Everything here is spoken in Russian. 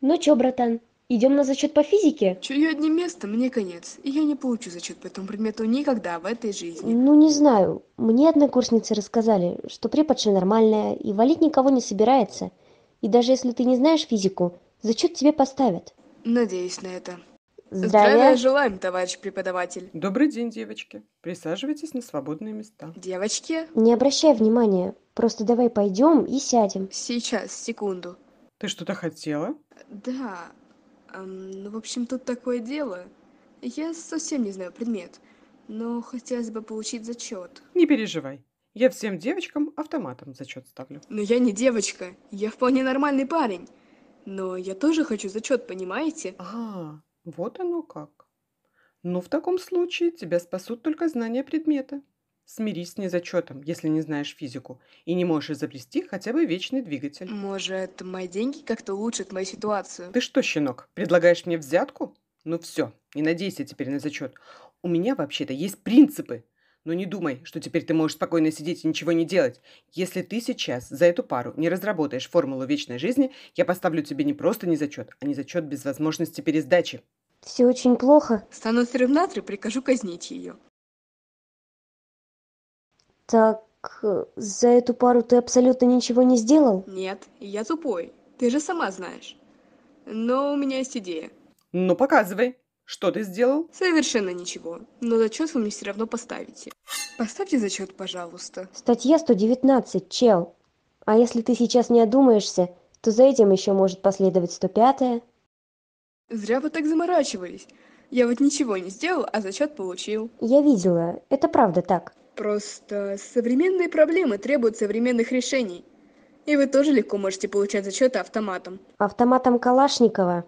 ну чё, братан идём на зачёт по физике Чё, я одним местом мне конец и я не получу зачёт по этому предмету никогда в этой жизни ну не знаю мне однокурсницы рассказали что преподша нормальная и валить никого не собирается и даже если ты не знаешь физику зачёт тебе поставят надеюсь на это Здравия. Здравия желаем, товарищ преподаватель. Добрый день, девочки. Присаживайтесь на свободные места. Девочки? Не обращай внимания. Просто давай пойдем и сядем. Сейчас, секунду. Ты что-то хотела? Да. Ам, ну, в общем, тут такое дело. Я совсем не знаю предмет, но хотелось бы получить зачет. Не переживай. Я всем девочкам автоматом зачет ставлю. Но я не девочка. Я вполне нормальный парень. Но я тоже хочу зачет, понимаете? А, вот оно как. Ну, в таком случае тебя спасут только знания предмета. Смирись с незачетом, если не знаешь физику, и не можешь изобрести хотя бы вечный двигатель. Может, мои деньги как-то улучшат мою ситуацию? Ты что, щенок, предлагаешь мне взятку? Ну все, не надейся теперь на зачет. У меня вообще-то есть принципы. Но не думай, что теперь ты можешь спокойно сидеть и ничего не делать. Если ты сейчас за эту пару не разработаешь формулу вечной жизни, я поставлю тебе не просто незачет, а незачет без возможности пересдачи. Все очень плохо. Стану соревнаторы, прикажу казнить ее так за эту пару ты абсолютно ничего не сделал нет я тупой ты же сама знаешь но у меня есть идея ну показывай что ты сделал? Совершенно ничего. Но зачет вы мне все равно поставите. Поставьте зачет, пожалуйста. Статья 119, чел. А если ты сейчас не одумаешься, то за этим еще может последовать 105-я. Зря вы так заморачивались. Я вот ничего не сделал, а зачет получил. Я видела. Это правда так. Просто современные проблемы требуют современных решений. И вы тоже легко можете получать зачеты автоматом. Автоматом Калашникова?